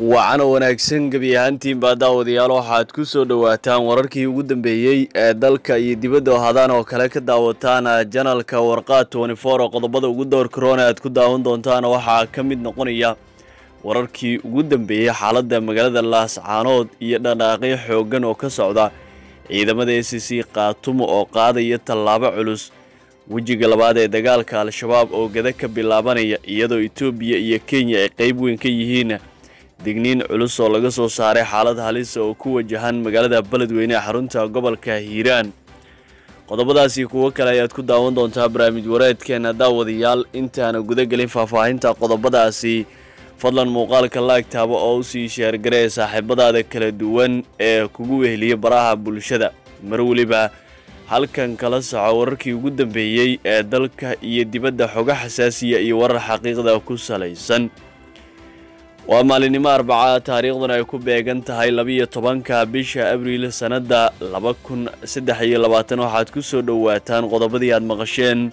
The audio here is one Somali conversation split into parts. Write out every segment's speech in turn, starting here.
wacano wanaagsan gebi ahaantiin baa daawadayaal waxaad ku soo dhowaataan wararkii ugu dambeeyey ee dalka iyo dibadda hadaan oo kale ka daawataan ah, janalka warqaad twentyfour oo qodobada ugu doorkaroon aad ku daawan doontaan waxaa ka mid noqonaya wararkii ugu dambeeyey xaaladda magaalada laascaanood iyo dhaqdhaaqyo xooggan oo ka socda ciidamada e c c khaatumo oo qaadaya tallaabo culus wejiga labaad ee dagaalka al-shabaab oo gada ka bilaabanaya iyadoo etoobiya iyo kenya ay qayb weyn ka yihiin digniin culus oo laga soo saaray xaalad halisa ah oo ku wajahan magaalada beledweyne ee xarunta gobolka hiiraan qodobadaasi kuwo kale ayaad ku daawan doontaa barnaamij wareedkeena daawadayaal intaana gudagelin faahfaahinta qodobadaasi fadlan muuqaalka laagtaaba oo usii sheergaree saaxiibadaada kala duwan ee kugu weheliya baraha bulshada mar weliba halkan kala soco wararkii ugu dambeeyey ee dalka iyo dibadda xoga xasaasiya iyo warar xaqiiqda ku salaysan waa maalinnimo arbaca taariikhdana ay ku beegan tahay labiiyo tobanka bisha abriil sannadda laba kun saddex iyo labaatan waxaad ku soo dhowaataan qodobadii aad maqasheen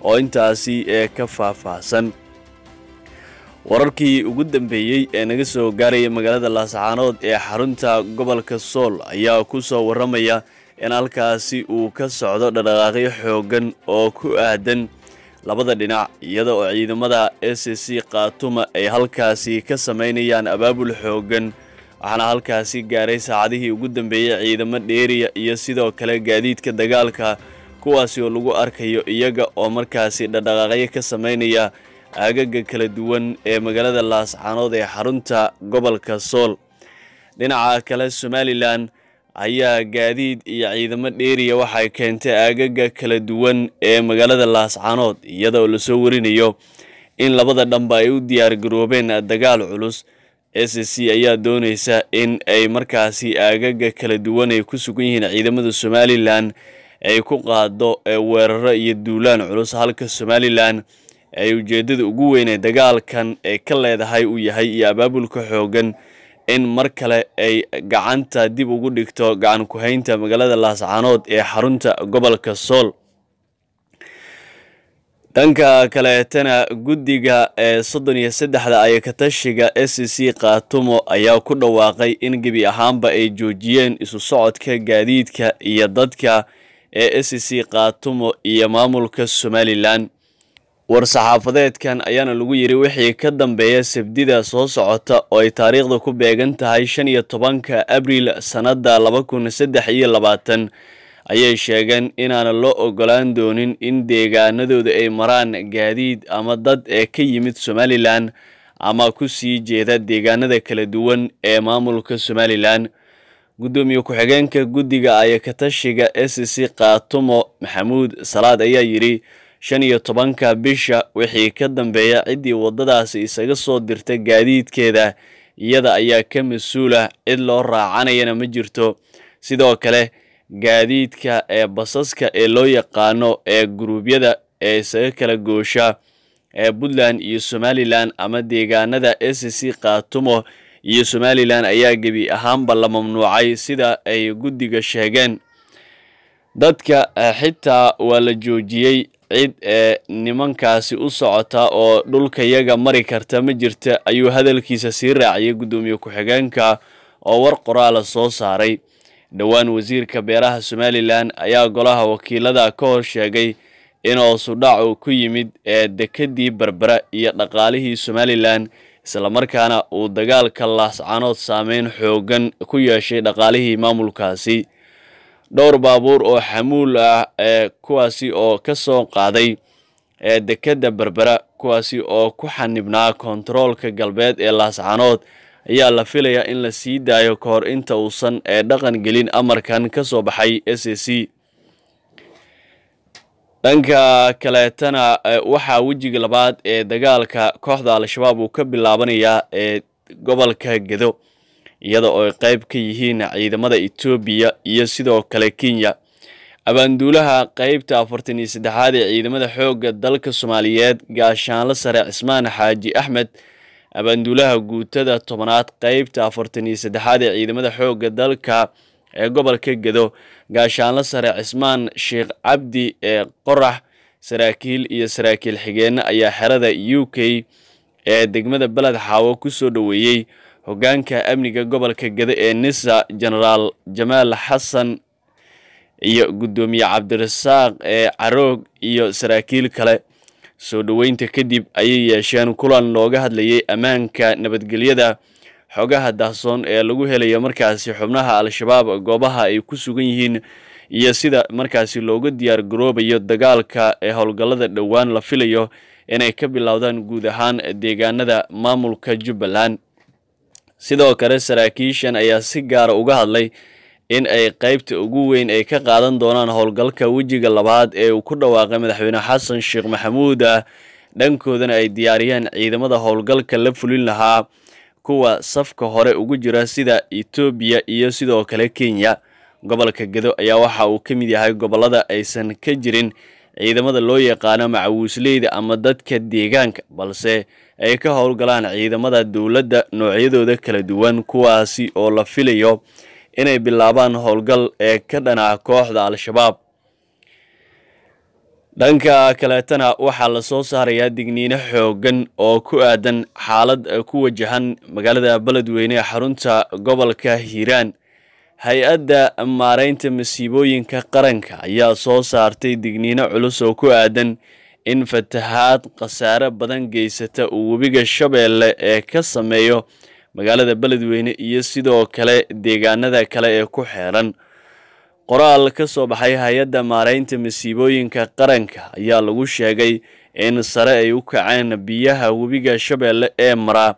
oo intaasi ee ka faah-faahsan wararkii ugu dambeeyey ee naga soo gaaraya magaalada laascaanood ee xarunta gobolka sool ayaa ku soo warramaya in halkaasi uu ka socdo dhadhaqaaqyo xooggan oo ku aadan labada dhinac iyada oo ciidamada s c khaatuma ay halkaasi ka samaynayaan abaabul xooggan waxaana halkaasi gaaray saacadihii ugu dambeeyey ciidamo dheeriya iyo sidoo kale gaadiidka dagaalka kuwaasi oo lagu arkayo iyaga oo markaasi dhadhaqaaqyo ka samaynaya aagaga kala duwan ee magaalada laascanood ee xarunta gobolka sool dhinaca kale somalilan ayaa gaadiid iyo ciidamo dheeriya waxay keentay aagaga kala duwan ee magaalada laascaanood iyadoo lasoo warinayo in labada dhanba ay u diyaar garoobeen dagaal culus s c ayaa dooneysa in ay markaasi aagaga kala duwan ay ku sugan yihiin ciidamada somalilan ay ku qaado weeraro iyo duulaan culus halka somalilan ay ujeeddada ugu weyn ee dagaalkan ee ka leedahay uu yahay iyo abaabulka xooggan in mar kale ay gacanta dib ugu dhigto gacan ku-haynta magaalada laascaanood ee xarunta gobolka sool dhanka kaleetana guddiga ee soddon iyo saddexda ayakatashiga s c khaatumo ayaa ku dhawaaqay in gebi ahaanba ay joojiyeen isu socodka gaadiidka iyo dadka ee s c khaatumo iyo maamulka somalilan war-saxaafadeedkan ayaana lagu yidhi wixii ka dambeeya sabdida soo socota oo ay taariikhda ku beegan tahay shan iyo tobanka abriil sannadda laba kun saddex iyo labaatan ayay sheegeen inaana loo ogolaan doonin in deegaanadooda ay maraan gaadiid ama dad ee ka yimid somalilan ama ku sii jeeda deegaanada kala duwan ee maamulka somalilan guddoomiye ku-xigeenka guddiga ayakatashiga s c qaatumo maxamuud salaad ayaa yidhi shan iyo tobanka bisha wixii ka dambeeya ciddii waddadaasi isaga soo dirta gaadiidkeeda iyada ayaa ka mas-uula cid loo raacanayana ma jirto sidoo kale gaadiidka ee basaska ee loo yaqaano ee guruubyada ee isaga kala goosha ee puntland iyo somalilan ama deegaanada s c khaatumo iyo somalilan ayaa gebi ahaanba la mamnuucay sida ay guddiga sheegeen dadka eh, xitaa waa la joojiyey cid ee nimankaasi u socota oo dhulkayaga mari karta ma jirta ayuu hadalkiisa sii raaciyay guddoomiye ku-xigeenka oo war qoraala soo saaray dhowaan wasiirka beeraha somalilan ayaa golaha wakiilada ka hor sheegay inuusu dhacu ku yimid ee dekedii berbera iyo dhaqaalihii somalilan islamarkaana uu dagaalka laascanood saameyn xooggan ku yeeshay dhaqaalihii maamulkaasi dhowr baabuur oo xamuul ah ee eh, kuwaasi oo ka soo qaaday ee eh, dekedda berbera kuwaasi oo ku xanibnaa kontaroolka galbeed ee laascanood ayaa la filayaa in la sii daayo ka inta uusan ee eh, dhaqan gelin amarkan ka soo baxay s a c dhanka kaleetana waxaa wejiga labaad ee dagaalka kooxda al-shabaab uu ka bilaabanayaa ee gobolka gedo iyada oo ay qayb ka yihiin ciidamada etoobiya iyo sidoo kale kenya abaanduulaha qaybta afartan iyo saddexaad ee ciidamada xoogga dalka soomaaliyeed gaashaanla sare cismaan xaaji axmed abaanduulaha guutada tobanaad qaybta afartan iyo saddexaad ee ciidamada xoogga dalka ee gobolka gedo gaashaanla sare cismaan sheekh cabdi ee qorax saraakiil iyo saraakiil xigeenna ayaa xerada u k ee degmada beled xaawo ku soo dhoweeyey hogaanka amniga gobolka gede ee nisa jenaraal jamaal xasan iyo guddoomiye cabdirasaaq ee caroog iyo saraakiil kale soo dhoweynta kadib ayay yeesheen kulan looga hadlayay ammaanka nabadgelyada xogaha daahsoon ee lagu helayo markaasi xubnaha al-shabaab goobaha ay ku sugan yihiin iyo sida markaasi looga diyaar garoobayo dagaalka ee howlgallada dhowaan la filayo inay ka bilowdaan guud ahaan deegaanada maamulka jubbaland sidoo kale saraakiishan ayaa si gaara ah uga hadlay in ay qaybta ugu weyn ay ka qaadan doonaan howlgalka wejiga labaad ee uu ku dhawaaqay madaxweyne xasan sheekh maxamuud ah dhankoodana ay diyaariyeen ciidamada howlgalka la fulin lahaa kuwa safka hore ugu jira sida etoobiya iyo sidoo kale kenya gobolka gedo ayaa waxa uu ka mid yahay gobollada aysan ka jirin ciidamada loo yaqaano macawuusleyda ama dadka deegaanka balse ay ka howlgalaan ciidamada dowladda noocyadooda kala duwan kuwaasi oo la filayo inay bilaabaan howlgal ee ka dhanaca kooxda al-shabaab dhanka kaleetana waxaa lasoo saarayaa digniino xooggan oo ku aadan xaalad ku wajahan magaalada beledweyne xarunta gobolka hiiraan hay-adda maaraynta masiibooyinka qaranka ayaa soo saartay digniino culus oo ku aadan in fatahaad khasaare badan geysata uu webiga shabeelle ee ka sameeyo magaalada beledweyne iyo sidoo kale deegaanada kale ee ku xeeran qoraal ka soo baxay hay-adda maaraynta masiibooyinka qaranka ayaa lagu sheegay in sare ay u kaceen biyaha webiga shabeelle ee maraa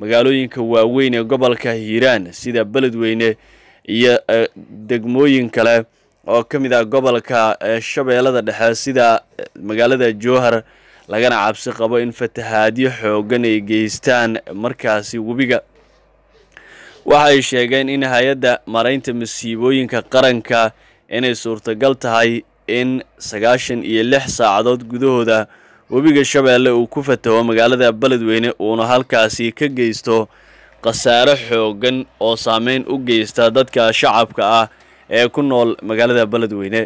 magaalooyinka waaweyn ee gobolka hiiraan sida beledweyne iyo e, degmooyin kale oo ka mid ah gobolka e, shabeellada dhexe sida e, magaalada jowhar lagana cabsi qabo in fatahaadyo xooggan ay geystaan markaasi webiga waxay sheegeen in hay-adda maraynta masiibooyinka qaranka inay suurtagal tahay in sagaashan iyo lix saacadood gudahooda webiga shabeelle uu ku fataho magaalada beledweyne uuna halkaasi ka geysto khasaaro xooggan oo saameyn u geysta dadka shacabka ah ee ku nool magaalada beledweyne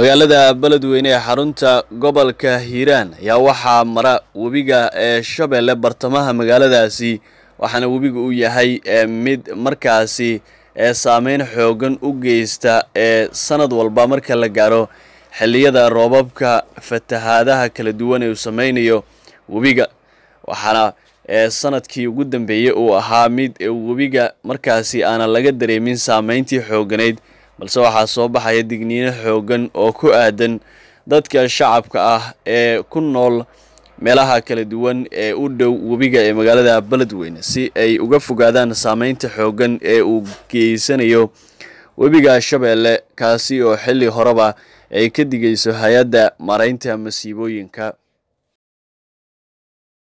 magaalada beledweyne ee xarunta gobolka hiiraan ayaa waxaa mara webiga ee shabeelle bartamaha magaaladaasi waxaana webiga u yahay mid markaasi ee saameyn xooggan u geysta ee sanad walba marka la gaaro xilliyada roobabka fatahaadaha kala duwan ee uu sameynayo webiga waxaana ee sanadkii ugu dambeeyey uu ahaa mid webiga markaasi aana laga dareemin saameyntii xooganayd balse waxaa soo baxaya digniino xooggan oo ku aadan dadka shacabka ah ee ku nool meelaha kala duwan ee u dhow webiga ee magaalada beledweyne si ay uga fogaadaan saameynta xooggan ee uu geysanayo webiga shabeelle kaasi oo xilli horeba ay ka digayso hay-adda maraynta masiibooyinka